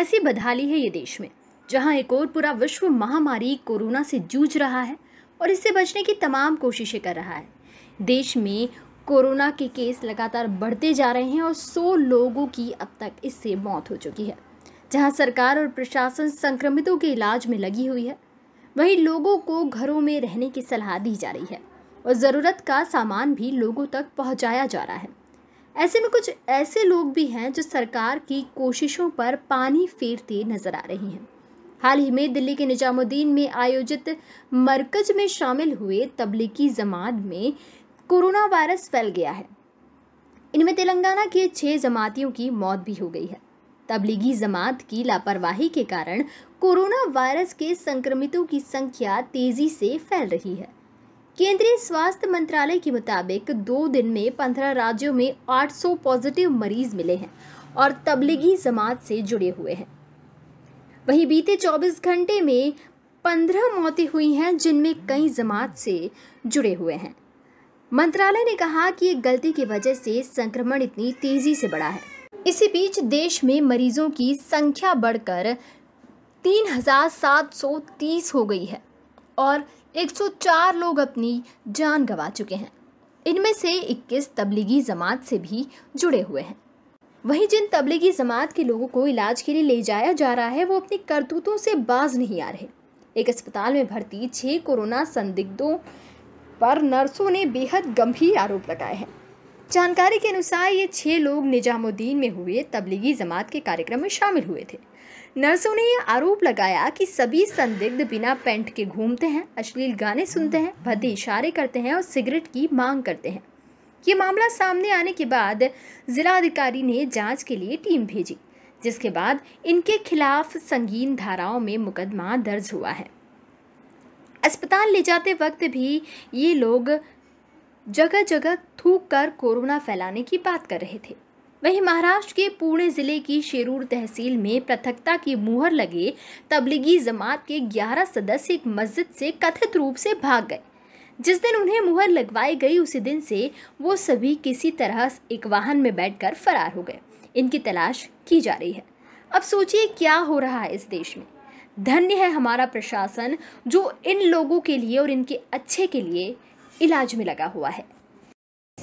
ऐसी बदहाली है ये देश में जहां एक और पूरा विश्व महामारी कोरोना से जूझ रहा है और इससे बचने की तमाम कोशिशें कर रहा है देश में कोरोना के केस लगातार बढ़ते जा रहे हैं और 100 लोगों की अब तक इससे मौत हो चुकी है जहां सरकार और प्रशासन संक्रमितों के इलाज में लगी हुई है वहीं लोगों को घरों में रहने की सलाह दी जा रही है और ज़रूरत का सामान भी लोगों तक पहुँचाया जा रहा है ऐसे में कुछ ऐसे लोग भी हैं जो सरकार की कोशिशों पर पानी फेरते नजर आ रही हैं हाल ही में दिल्ली के निजामुद्दीन में आयोजित मरकज में शामिल हुए तबलीगी जमात में कोरोना वायरस फैल गया है इनमें तेलंगाना के छह जमातियों की मौत भी हो गई है तबलीगी जमात की लापरवाही के कारण कोरोना वायरस के संक्रमितों की संख्या तेज़ी से फैल रही है केंद्रीय स्वास्थ्य मंत्रालय के मुताबिक दो दिन में पंद्रह राज्यों में 800 पॉजिटिव मरीज मिले हैं और तबलीगी जमात से जुड़े हुए हैं वहीं बीते 24 घंटे में 15 मौतें हुई हैं जिनमें कई जमात से जुड़े हुए हैं मंत्रालय ने कहा कि एक गलती की वजह से संक्रमण इतनी तेजी से बढ़ा है इसी बीच देश में मरीजों की संख्या बढ़कर तीन हो गई है और 104 लोग अपनी जान गंवा चुके हैं इनमें से 21 तबलीगी जमात से भी जुड़े हुए हैं वहीं जिन तबलीगी जमात के लोगों को इलाज के लिए ले जाया जा रहा है वो अपनी करतूतों से बाज नहीं आ रहे एक अस्पताल में भर्ती छः कोरोना संदिग्धों पर नर्सों ने बेहद गंभीर आरोप लगाए हैं जानकारी के अनुसार ये छः लोग निजामुद्दीन में हुए तबलीगी जमात के कार्यक्रम में शामिल हुए थे नर्सों ने यह आरोप लगाया कि सभी संदिग्ध बिना पेंट के घूमते हैं अश्लील गाने सुनते हैं भद्दे इशारे करते हैं और सिगरेट की मांग करते हैं ये मामला सामने आने के बाद जिलाधिकारी ने जांच के लिए टीम भेजी जिसके बाद इनके खिलाफ संगीन धाराओं में मुकदमा दर्ज हुआ है अस्पताल ले जाते वक्त भी ये लोग जगह जगह थूक कर कोरोना फैलाने की बात कर रहे थे वहीं महाराष्ट्र के पुणे ज़िले की शेरूर तहसील में पृथकता की मुहर लगे तबलीगी जमात के 11 सदस्य एक मस्जिद से कथित रूप से भाग गए जिस दिन उन्हें मुहर लगवाई गई उसी दिन से वो सभी किसी तरह एक वाहन में बैठकर फरार हो गए इनकी तलाश की जा रही है अब सोचिए क्या हो रहा है इस देश में धन्य है हमारा प्रशासन जो इन लोगों के लिए और इनके अच्छे के लिए इलाज में लगा हुआ है